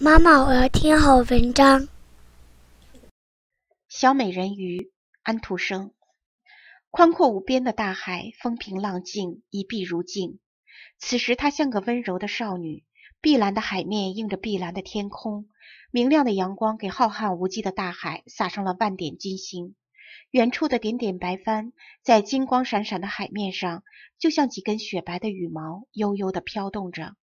妈妈，我要听好文章。小美人鱼，安徒生。宽阔无边的大海，风平浪静，一碧如镜。此时，她像个温柔的少女。碧蓝的海面映着碧蓝的天空，明亮的阳光给浩瀚无际的大海撒上了万点金星。远处的点点白帆，在金光闪闪的海面上，就像几根雪白的羽毛，悠悠的飘动着。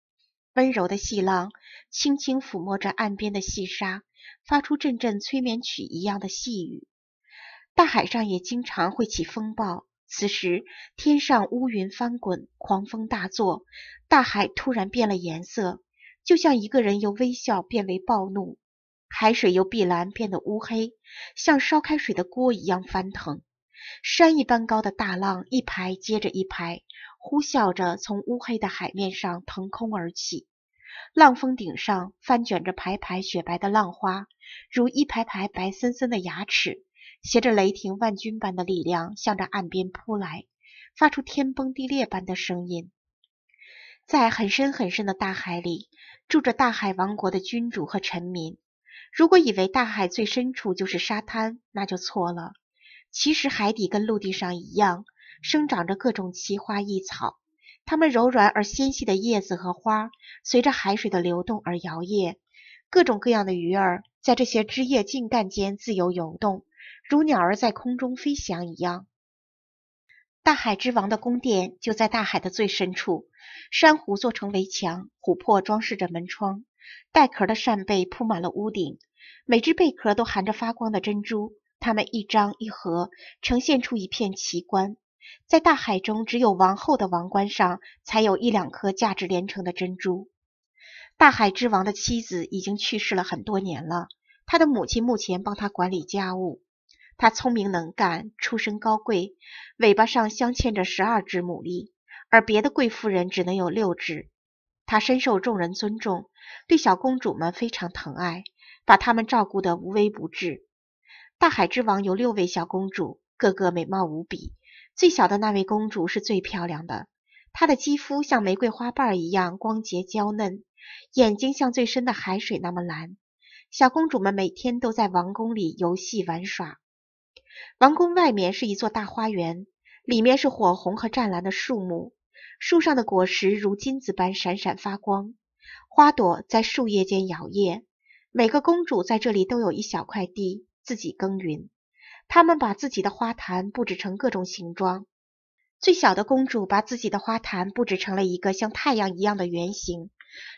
温柔的细浪轻轻抚摸着岸边的细沙，发出阵阵催眠曲一样的细语。大海上也经常会起风暴。此时，天上乌云翻滚，狂风大作，大海突然变了颜色，就像一个人由微笑变为暴怒。海水由碧蓝变得乌黑，像烧开水的锅一样翻腾。山一般高的大浪一排接着一排。呼啸着从乌黑的海面上腾空而起，浪峰顶上翻卷着排排雪白的浪花，如一排排白森森的牙齿，携着雷霆万钧般的力量，向着岸边扑来，发出天崩地裂般的声音。在很深很深的大海里，住着大海王国的君主和臣民。如果以为大海最深处就是沙滩，那就错了。其实海底跟陆地上一样。生长着各种奇花异草，它们柔软而纤细的叶子和花，随着海水的流动而摇曳。各种各样的鱼儿在这些枝叶茎干间自由游动，如鸟儿在空中飞翔一样。大海之王的宫殿就在大海的最深处，珊瑚做成围墙，琥珀装饰着门窗，带壳的扇贝铺满了屋顶，每只贝壳都含着发光的珍珠，它们一张一合，呈现出一片奇观。在大海中，只有王后的王冠上才有一两颗价值连城的珍珠。大海之王的妻子已经去世了很多年了，他的母亲目前帮他管理家务。她聪明能干，出身高贵，尾巴上镶嵌着十二只牡蛎，而别的贵妇人只能有六只。她深受众人尊重，对小公主们非常疼爱，把她们照顾得无微不至。大海之王有六位小公主。个个美貌无比，最小的那位公主是最漂亮的。她的肌肤像玫瑰花瓣一样光洁娇嫩，眼睛像最深的海水那么蓝。小公主们每天都在王宫里游戏玩耍。王宫外面是一座大花园，里面是火红和湛蓝的树木，树上的果实如金子般闪闪发光，花朵在树叶间摇曳。每个公主在这里都有一小块地，自己耕耘。他们把自己的花坛布置成各种形状。最小的公主把自己的花坛布置成了一个像太阳一样的圆形，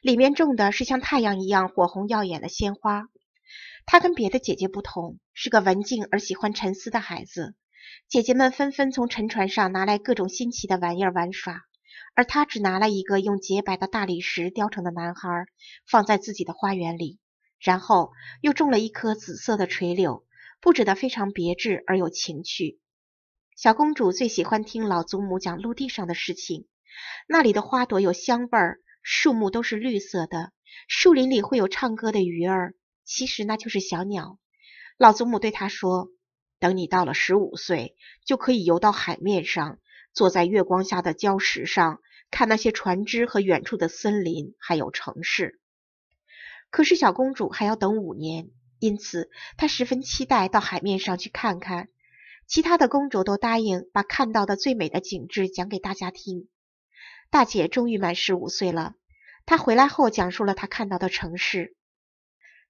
里面种的是像太阳一样火红耀眼的鲜花。她跟别的姐姐不同，是个文静而喜欢沉思的孩子。姐姐们纷纷从沉船上拿来各种新奇的玩意儿玩耍，而她只拿来一个用洁白的大理石雕成的男孩，放在自己的花园里，然后又种了一棵紫色的垂柳。布置的非常别致而有情趣。小公主最喜欢听老祖母讲陆地上的事情。那里的花朵有香味儿，树木都是绿色的，树林里会有唱歌的鱼儿，其实那就是小鸟。老祖母对她说：“等你到了十五岁，就可以游到海面上，坐在月光下的礁石上，看那些船只和远处的森林，还有城市。”可是小公主还要等五年。因此，她十分期待到海面上去看看。其他的公主都答应把看到的最美的景致讲给大家听。大姐终于满十五岁了，她回来后讲述了她看到的城市，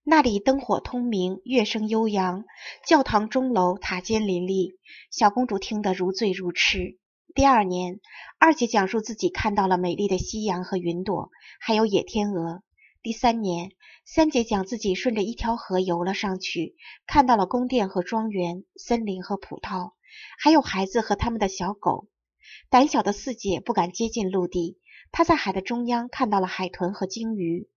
那里灯火通明，乐声悠扬，教堂钟楼塔尖林立。小公主听得如醉如痴。第二年，二姐讲述自己看到了美丽的夕阳和云朵，还有野天鹅。第三年，三姐讲自己顺着一条河游了上去，看到了宫殿和庄园、森林和葡萄，还有孩子和他们的小狗。胆小的四姐不敢接近陆地，她在海的中央看到了海豚和鲸鱼。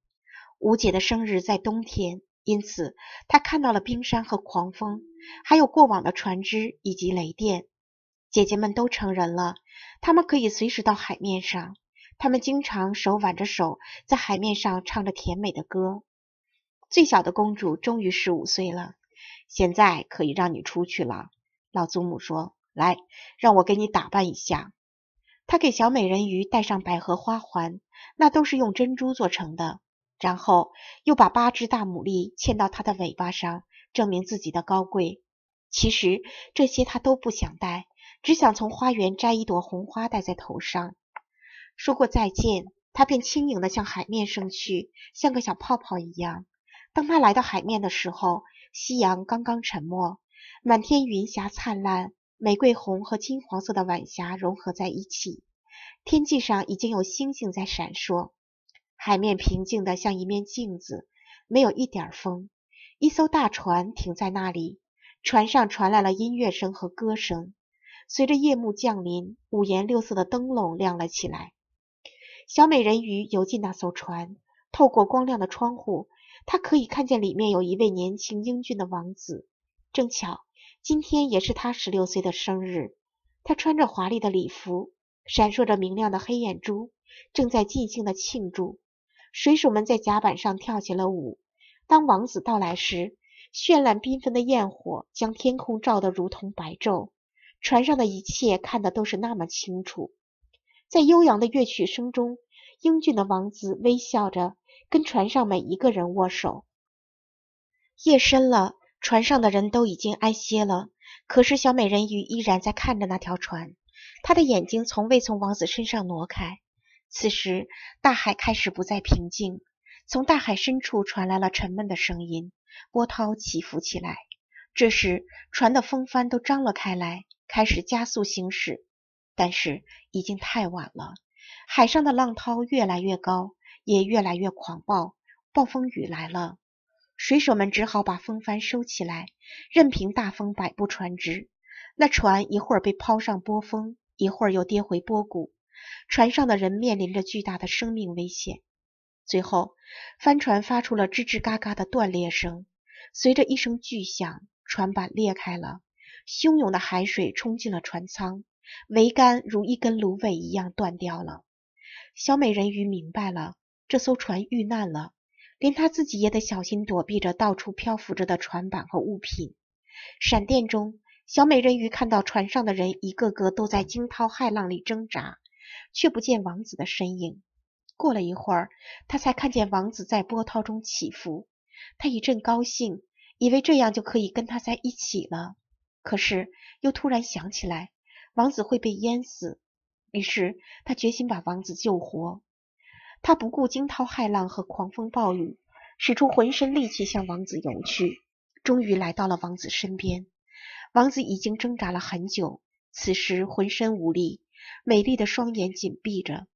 五姐的生日在冬天，因此她看到了冰山和狂风，还有过往的船只以及雷电。姐姐们都成人了，她们可以随时到海面上。他们经常手挽着手，在海面上唱着甜美的歌。最小的公主终于十五岁了，现在可以让你出去了。老祖母说：“来，让我给你打扮一下。”她给小美人鱼戴上百合花环，那都是用珍珠做成的。然后又把八只大牡蛎嵌到她的尾巴上，证明自己的高贵。其实这些她都不想戴，只想从花园摘一朵红花戴在头上。说过再见，它便轻盈地向海面升去，像个小泡泡一样。当它来到海面的时候，夕阳刚刚沉没，满天云霞灿烂，玫瑰红和金黄色的晚霞融合在一起。天际上已经有星星在闪烁，海面平静得像一面镜子，没有一点风。一艘大船停在那里，船上传来了音乐声和歌声。随着夜幕降临，五颜六色的灯笼亮了起来。小美人鱼游进那艘船，透过光亮的窗户，她可以看见里面有一位年轻英俊的王子。正巧，今天也是他十六岁的生日。他穿着华丽的礼服，闪烁着明亮的黑眼珠，正在尽兴的庆祝。水手们在甲板上跳起了舞。当王子到来时，绚烂缤纷的焰火将天空照得如同白昼，船上的一切看得都是那么清楚。在悠扬的乐曲声中，英俊的王子微笑着跟船上每一个人握手。夜深了，船上的人都已经安歇了，可是小美人鱼依然在看着那条船，她的眼睛从未从王子身上挪开。此时，大海开始不再平静，从大海深处传来了沉闷的声音，波涛起伏起来。这时，船的风帆都张了开来，开始加速行驶。但是已经太晚了，海上的浪涛越来越高，也越来越狂暴，暴风雨来了。水手们只好把风帆收起来，任凭大风摆布船只。那船一会儿被抛上波峰，一会儿又跌回波谷，船上的人面临着巨大的生命危险。最后，帆船发出了吱吱嘎嘎的断裂声，随着一声巨响，船板裂开了，汹涌的海水冲进了船舱。桅杆如一根芦苇一样断掉了。小美人鱼明白了，这艘船遇难了，连她自己也得小心躲避着到处漂浮着的船板和物品。闪电中，小美人鱼看到船上的人一个个都在惊涛骇浪里挣扎，却不见王子的身影。过了一会儿，她才看见王子在波涛中起伏。她一阵高兴，以为这样就可以跟他在一起了。可是又突然想起来。王子会被淹死，于是他决心把王子救活。他不顾惊涛骇浪和狂风暴雨，使出浑身力气向王子游去，终于来到了王子身边。王子已经挣扎了很久，此时浑身无力，美丽的双眼紧闭着。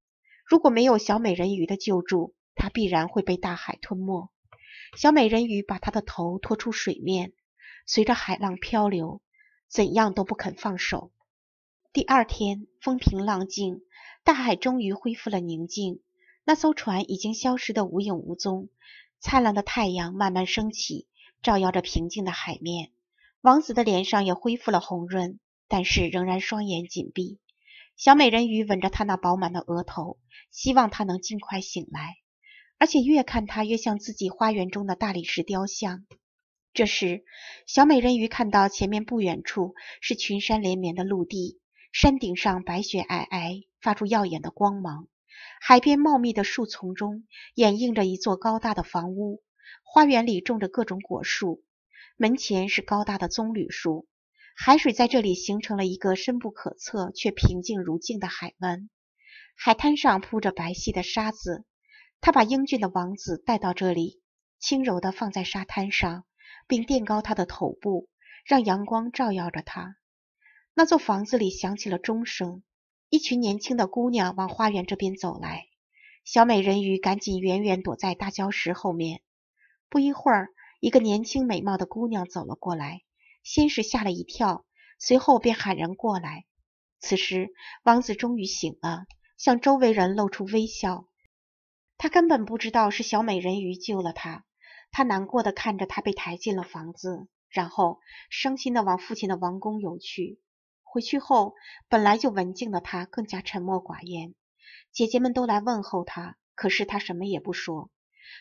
如果没有小美人鱼的救助，他必然会被大海吞没。小美人鱼把他的头拖出水面，随着海浪漂流，怎样都不肯放手。第二天，风平浪静，大海终于恢复了宁静。那艘船已经消失得无影无踪。灿烂的太阳慢慢升起，照耀着平静的海面。王子的脸上也恢复了红润，但是仍然双眼紧闭。小美人鱼吻着他那饱满的额头，希望他能尽快醒来。而且越看他越像自己花园中的大理石雕像。这时，小美人鱼看到前面不远处是群山连绵的陆地。山顶上白雪皑皑，发出耀眼的光芒。海边茂密的树丛中掩映着一座高大的房屋，花园里种着各种果树，门前是高大的棕榈树。海水在这里形成了一个深不可测却平静如镜的海湾。海滩上铺着白细的沙子，他把英俊的王子带到这里，轻柔的放在沙滩上，并垫高他的头部，让阳光照耀着他。那座房子里响起了钟声，一群年轻的姑娘往花园这边走来。小美人鱼赶紧远远躲在大礁石后面。不一会儿，一个年轻美貌的姑娘走了过来，先是吓了一跳，随后便喊人过来。此时，王子终于醒了，向周围人露出微笑。他根本不知道是小美人鱼救了他。他难过的看着他被抬进了房子，然后伤心的往父亲的王宫游去。回去后，本来就文静的他更加沉默寡言。姐姐们都来问候他，可是他什么也不说。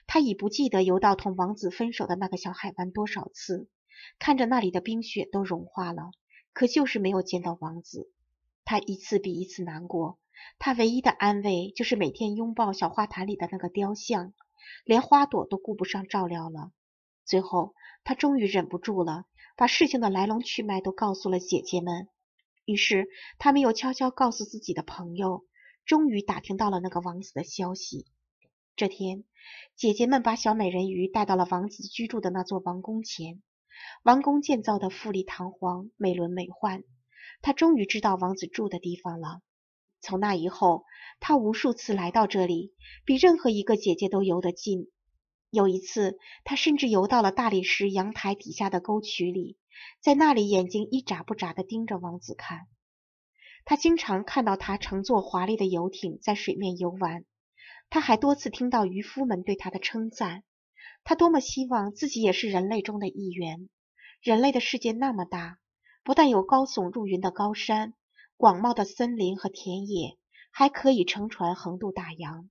他已不记得游到同王子分手的那个小海湾多少次，看着那里的冰雪都融化了，可就是没有见到王子。他一次比一次难过。他唯一的安慰就是每天拥抱小花坛里的那个雕像，连花朵都顾不上照料了。最后，他终于忍不住了，把事情的来龙去脉都告诉了姐姐们。于是，他们又悄悄告诉自己的朋友，终于打听到了那个王子的消息。这天，姐姐们把小美人鱼带到了王子居住的那座王宫前。王宫建造的富丽堂皇、美轮美奂。她终于知道王子住的地方了。从那以后，她无数次来到这里，比任何一个姐姐都游得近。有一次，她甚至游到了大理石阳台底下的沟渠里。在那里，眼睛一眨不眨地盯着王子看。他经常看到他乘坐华丽的游艇在水面游玩。他还多次听到渔夫们对他的称赞。他多么希望自己也是人类中的一员！人类的世界那么大，不但有高耸入云的高山、广袤的森林和田野，还可以乘船横渡大洋。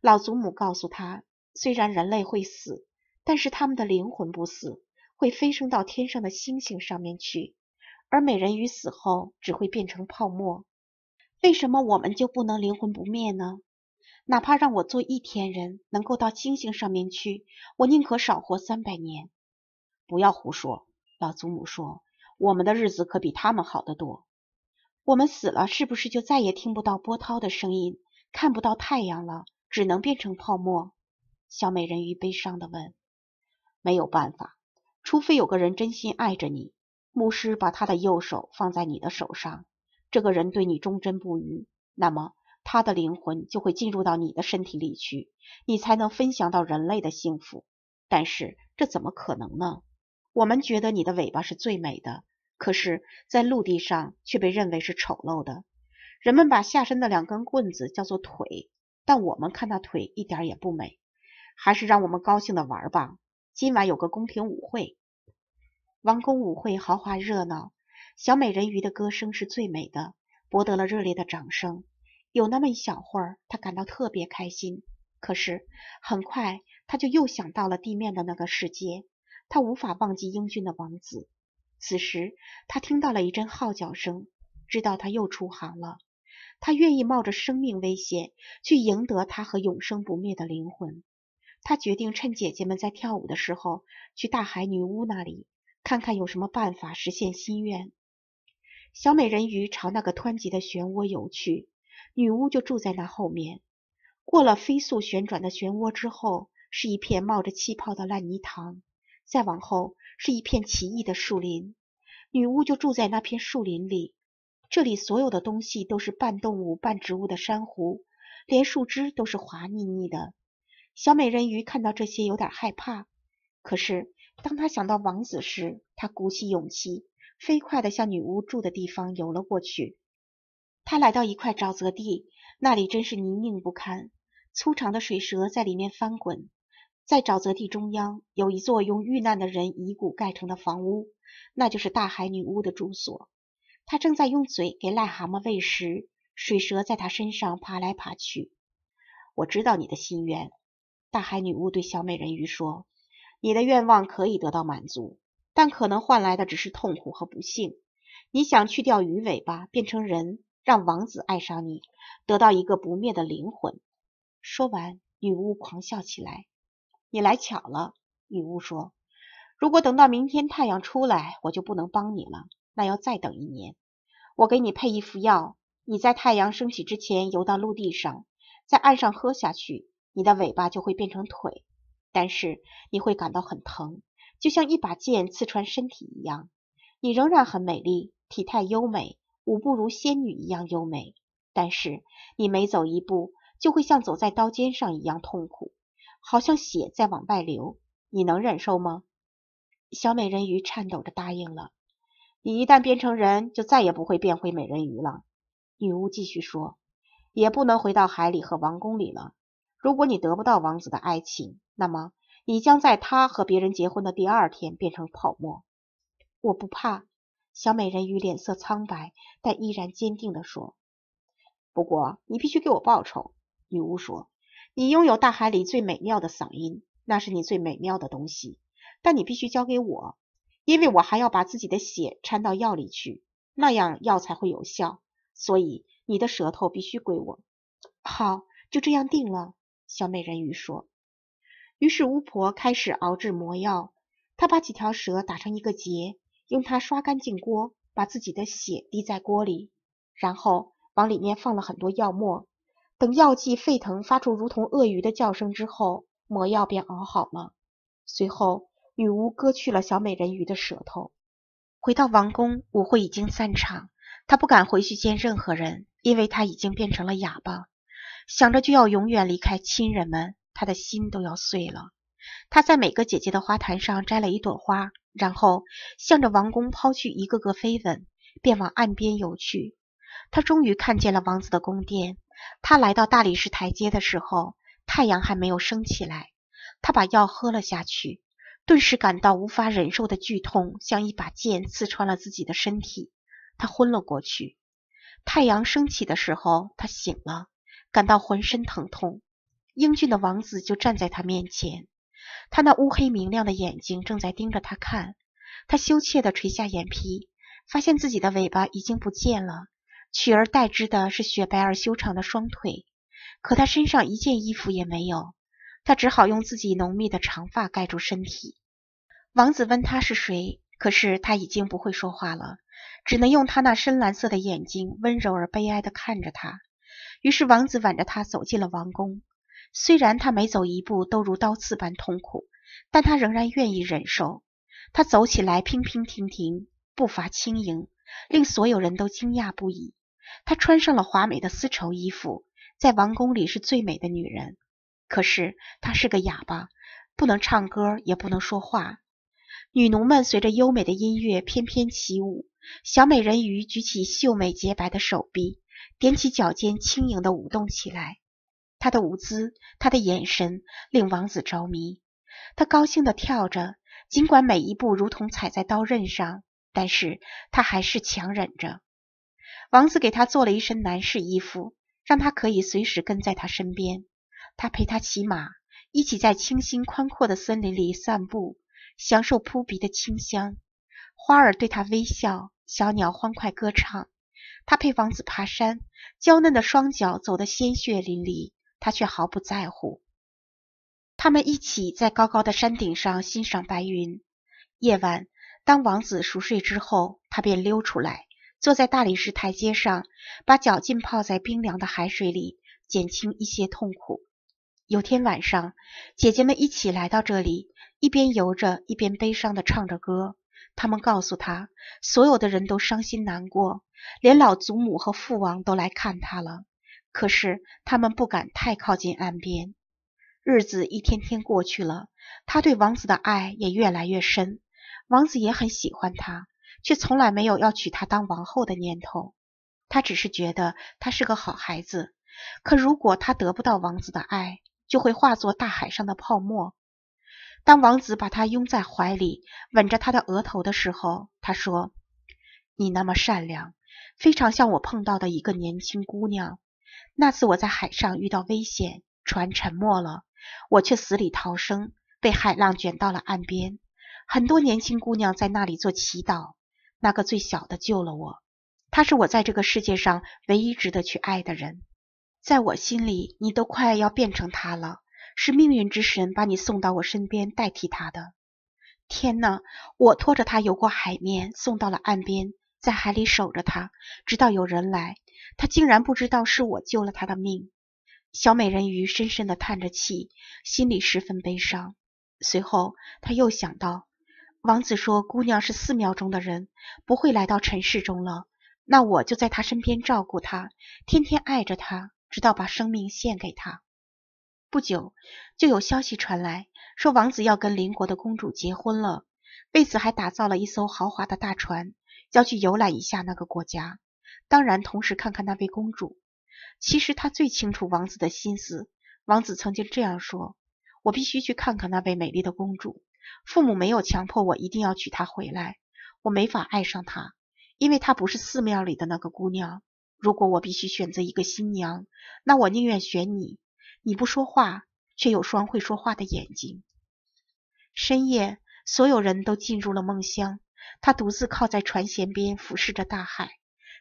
老祖母告诉他，虽然人类会死，但是他们的灵魂不死。会飞升到天上的星星上面去，而美人鱼死后只会变成泡沫。为什么我们就不能灵魂不灭呢？哪怕让我做一天人，能够到星星上面去，我宁可少活三百年。不要胡说，老祖母说，我们的日子可比他们好得多。我们死了是不是就再也听不到波涛的声音，看不到太阳了，只能变成泡沫？小美人鱼悲伤的问。没有办法。除非有个人真心爱着你，牧师把他的右手放在你的手上，这个人对你忠贞不渝，那么他的灵魂就会进入到你的身体里去，你才能分享到人类的幸福。但是这怎么可能呢？我们觉得你的尾巴是最美的，可是，在陆地上却被认为是丑陋的。人们把下身的两根棍子叫做腿，但我们看那腿一点也不美，还是让我们高兴的玩吧。今晚有个宫廷舞会，王宫舞会豪华热闹，小美人鱼的歌声是最美的，博得了热烈的掌声。有那么一小会儿，她感到特别开心。可是很快，她就又想到了地面的那个世界，她无法忘记英俊的王子。此时，她听到了一阵号角声，知道他又出航了。她愿意冒着生命危险去赢得他和永生不灭的灵魂。他决定趁姐姐们在跳舞的时候，去大海女巫那里看看有什么办法实现心愿。小美人鱼朝那个湍急的漩涡游去，女巫就住在那后面。过了飞速旋转的漩涡之后，是一片冒着气泡的烂泥塘，再往后是一片奇异的树林，女巫就住在那片树林里。这里所有的东西都是半动物半植物的珊瑚，连树枝都是滑腻腻的。小美人鱼看到这些有点害怕，可是当她想到王子时，她鼓起勇气，飞快的向女巫住的地方游了过去。他来到一块沼泽地，那里真是泥泞不堪，粗长的水蛇在里面翻滚。在沼泽地中央有一座用遇难的人遗骨盖成的房屋，那就是大海女巫的住所。她正在用嘴给癞蛤蟆喂食，水蛇在她身上爬来爬去。我知道你的心愿。大海女巫对小美人鱼说：“你的愿望可以得到满足，但可能换来的只是痛苦和不幸。你想去掉鱼尾巴变成人，让王子爱上你，得到一个不灭的灵魂。”说完，女巫狂笑起来。“你来巧了。”女巫说，“如果等到明天太阳出来，我就不能帮你了。那要再等一年。我给你配一副药，你在太阳升起之前游到陆地上，在岸上喝下去。”你的尾巴就会变成腿，但是你会感到很疼，就像一把剑刺穿身体一样。你仍然很美丽，体态优美，舞步如仙女一样优美。但是你每走一步，就会像走在刀尖上一样痛苦，好像血在往外流。你能忍受吗？小美人鱼颤抖着答应了。你一旦变成人，就再也不会变回美人鱼了。女巫继续说，也不能回到海里和王宫里了。如果你得不到王子的爱情，那么你将在他和别人结婚的第二天变成泡沫。我不怕，小美人鱼脸色苍白，但依然坚定地说：“不过你必须给我报酬。”女巫说：“你拥有大海里最美妙的嗓音，那是你最美妙的东西，但你必须交给我，因为我还要把自己的血掺到药里去，那样药才会有效。所以你的舌头必须归我。好，就这样定了。”小美人鱼说：“于是巫婆开始熬制魔药。她把几条蛇打成一个结，用它刷干净锅，把自己的血滴在锅里，然后往里面放了很多药末。等药剂沸腾，发出如同鳄鱼的叫声之后，魔药便熬好了。随后，女巫割去了小美人鱼的舌头。回到王宫，舞会已经散场，她不敢回去见任何人，因为她已经变成了哑巴。”想着就要永远离开亲人们，他的心都要碎了。他在每个姐姐的花坛上摘了一朵花，然后向着王宫抛去一个个飞吻，便往岸边游去。他终于看见了王子的宫殿。他来到大理石台阶的时候，太阳还没有升起来。他把药喝了下去，顿时感到无法忍受的剧痛，像一把剑刺穿了自己的身体。他昏了过去。太阳升起的时候，他醒了。感到浑身疼痛，英俊的王子就站在他面前，他那乌黑明亮的眼睛正在盯着他看。他羞怯地垂下眼皮，发现自己的尾巴已经不见了，取而代之的是雪白而修长的双腿。可他身上一件衣服也没有，他只好用自己浓密的长发盖住身体。王子问他是谁，可是他已经不会说话了，只能用他那深蓝色的眼睛温柔而悲哀地看着他。于是，王子挽着她走进了王宫。虽然她每走一步都如刀刺般痛苦，但她仍然愿意忍受。她走起来娉娉婷婷，步伐轻盈，令所有人都惊讶不已。她穿上了华美的丝绸衣服，在王宫里是最美的女人。可是她是个哑巴，不能唱歌，也不能说话。女奴们随着优美的音乐翩翩起舞，小美人鱼举起秀美洁白的手臂。踮起脚尖，轻盈地舞动起来。她的舞姿，她的眼神，令王子着迷。他高兴地跳着，尽管每一步如同踩在刀刃上，但是他还是强忍着。王子给她做了一身男士衣服，让她可以随时跟在他身边。他陪她骑马，一起在清新宽阔的森林里散步，享受扑鼻的清香。花儿对她微笑，小鸟欢快歌唱。他陪王子爬山，娇嫩的双脚走得鲜血淋漓，他却毫不在乎。他们一起在高高的山顶上欣赏白云。夜晚，当王子熟睡之后，他便溜出来，坐在大理石台阶上，把脚浸泡在冰凉的海水里，减轻一些痛苦。有天晚上，姐姐们一起来到这里，一边游着，一边悲伤地唱着歌。他们告诉他，所有的人都伤心难过，连老祖母和父王都来看他了。可是他们不敢太靠近岸边。日子一天天过去了，他对王子的爱也越来越深。王子也很喜欢他，却从来没有要娶她当王后的念头。他只是觉得他是个好孩子。可如果他得不到王子的爱，就会化作大海上的泡沫。当王子把她拥在怀里，吻着她的额头的时候，他说：“你那么善良，非常像我碰到的一个年轻姑娘。那次我在海上遇到危险，船沉没了，我却死里逃生，被海浪卷到了岸边。很多年轻姑娘在那里做祈祷，那个最小的救了我。她是我在这个世界上唯一值得去爱的人。在我心里，你都快要变成她了。”是命运之神把你送到我身边，代替他的。天哪！我拖着他游过海面，送到了岸边，在海里守着他，直到有人来。他竟然不知道是我救了他的命。小美人鱼深深的叹着气，心里十分悲伤。随后，她又想到，王子说姑娘是寺庙中的人，不会来到尘世中了。那我就在他身边照顾他，天天爱着他，直到把生命献给他。不久，就有消息传来，说王子要跟邻国的公主结婚了。为此，还打造了一艘豪华的大船，要去游览一下那个国家，当然，同时看看那位公主。其实，他最清楚王子的心思。王子曾经这样说：“我必须去看看那位美丽的公主。父母没有强迫我一定要娶她回来。我没法爱上她，因为她不是寺庙里的那个姑娘。如果我必须选择一个新娘，那我宁愿选你。”你不说话，却有双会说话的眼睛。深夜，所有人都进入了梦乡，他独自靠在船舷边，俯视着大海，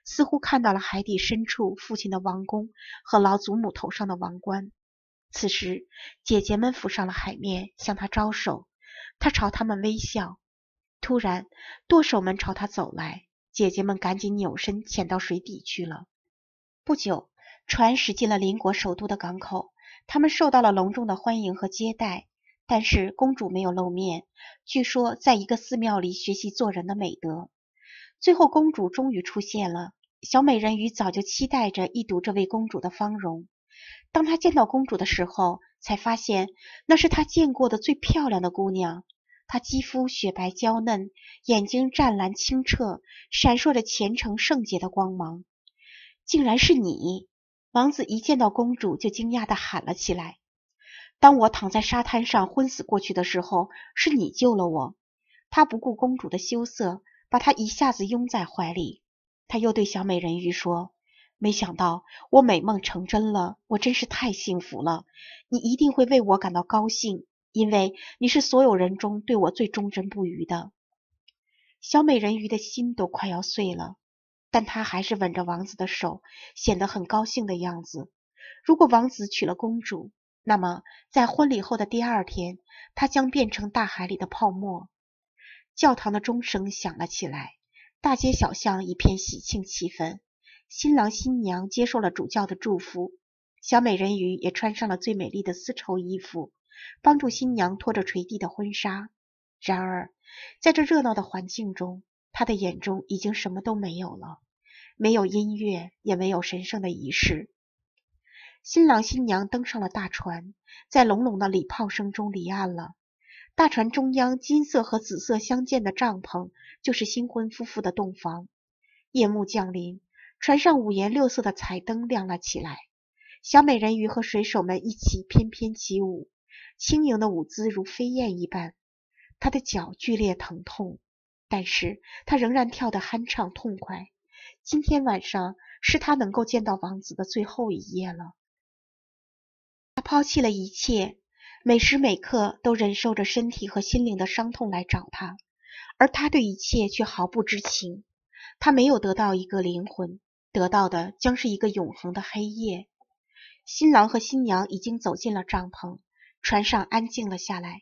似乎看到了海底深处父亲的王宫和老祖母头上的王冠。此时，姐姐们浮上了海面，向他招手，他朝他们微笑。突然，舵手们朝他走来，姐姐们赶紧扭身潜到水底去了。不久，船驶进了邻国首都的港口。他们受到了隆重的欢迎和接待，但是公主没有露面，据说在一个寺庙里学习做人的美德。最后，公主终于出现了。小美人鱼早就期待着一睹这位公主的芳容。当她见到公主的时候，才发现那是她见过的最漂亮的姑娘。她肌肤雪白娇嫩，眼睛湛蓝清澈，闪烁着虔诚圣洁的光芒。竟然是你！王子一见到公主，就惊讶地喊了起来。当我躺在沙滩上昏死过去的时候，是你救了我。他不顾公主的羞涩，把她一下子拥在怀里。他又对小美人鱼说：“没想到我美梦成真了，我真是太幸福了。你一定会为我感到高兴，因为你是所有人中对我最忠贞不渝的。”小美人鱼的心都快要碎了。但他还是吻着王子的手，显得很高兴的样子。如果王子娶了公主，那么在婚礼后的第二天，他将变成大海里的泡沫。教堂的钟声响了起来，大街小巷一片喜庆气氛。新郎新娘接受了主教的祝福，小美人鱼也穿上了最美丽的丝绸衣服，帮助新娘拖着垂地的婚纱。然而，在这热闹的环境中，他的眼中已经什么都没有了。没有音乐，也没有神圣的仪式。新郎新娘登上了大船，在隆隆的礼炮声中离岸了。大船中央金色和紫色相间的帐篷，就是新婚夫妇的洞房。夜幕降临，船上五颜六色的彩灯亮了起来。小美人鱼和水手们一起翩翩起舞，轻盈的舞姿如飞燕一般。她的脚剧烈疼痛，但是她仍然跳得酣畅痛快。今天晚上是他能够见到王子的最后一夜了。他抛弃了一切，每时每刻都忍受着身体和心灵的伤痛来找他，而他对一切却毫不知情。他没有得到一个灵魂，得到的将是一个永恒的黑夜。新郎和新娘已经走进了帐篷，船上安静了下来。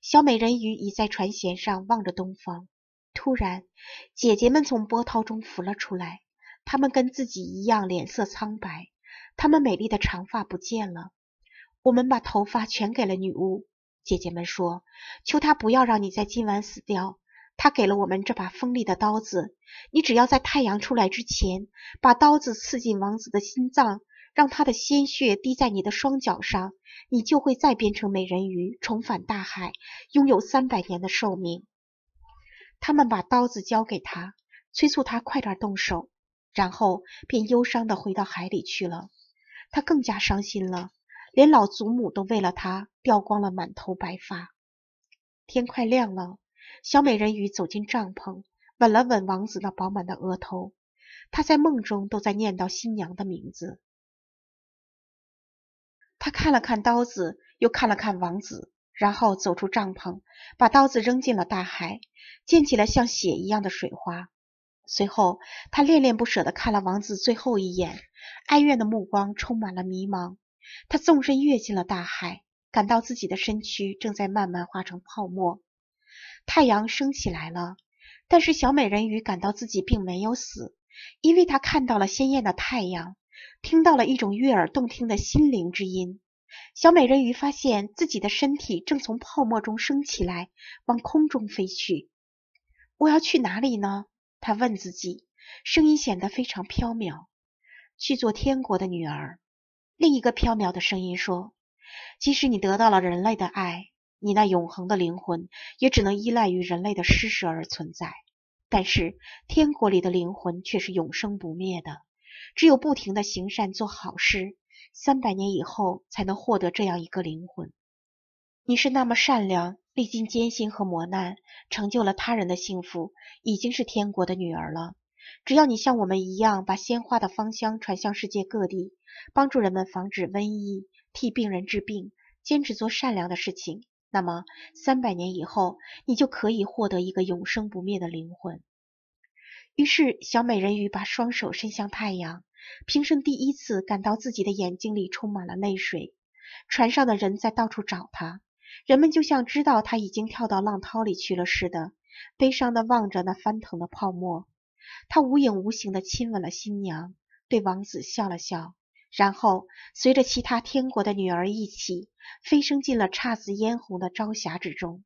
小美人鱼已在船舷上望着东方。突然，姐姐们从波涛中浮了出来。她们跟自己一样脸色苍白，她们美丽的长发不见了。我们把头发全给了女巫。姐姐们说：“求她不要让你在今晚死掉。”她给了我们这把锋利的刀子。你只要在太阳出来之前，把刀子刺进王子的心脏，让他的鲜血滴在你的双脚上，你就会再变成美人鱼，重返大海，拥有三百年的寿命。他们把刀子交给他，催促他快点动手，然后便忧伤的回到海里去了。他更加伤心了，连老祖母都为了他掉光了满头白发。天快亮了，小美人鱼走进帐篷，吻了吻王子那饱满的额头。他在梦中都在念叨新娘的名字。他看了看刀子，又看了看王子。然后走出帐篷，把刀子扔进了大海，溅起了像血一样的水花。随后，他恋恋不舍地看了王子最后一眼，哀怨的目光充满了迷茫。他纵身跃进了大海，感到自己的身躯正在慢慢化成泡沫。太阳升起来了，但是小美人鱼感到自己并没有死，因为她看到了鲜艳的太阳，听到了一种悦耳动听的心灵之音。小美人鱼发现自己的身体正从泡沫中升起来，往空中飞去。我要去哪里呢？她问自己，声音显得非常飘渺。去做天国的女儿。另一个飘渺的声音说：“即使你得到了人类的爱，你那永恒的灵魂也只能依赖于人类的施舍而存在。但是，天国里的灵魂却是永生不灭的。只有不停的行善做好事。”三百年以后才能获得这样一个灵魂。你是那么善良，历经艰辛和磨难，成就了他人的幸福，已经是天国的女儿了。只要你像我们一样，把鲜花的芳香传向世界各地，帮助人们防止瘟疫，替病人治病，坚持做善良的事情，那么三百年以后，你就可以获得一个永生不灭的灵魂。于是，小美人鱼把双手伸向太阳。平生第一次感到自己的眼睛里充满了泪水。船上的人在到处找他，人们就像知道他已经跳到浪涛里去了似的，悲伤地望着那翻腾的泡沫。他无影无形地亲吻了新娘，对王子笑了笑，然后随着其他天国的女儿一起飞升进了姹紫嫣红的朝霞之中。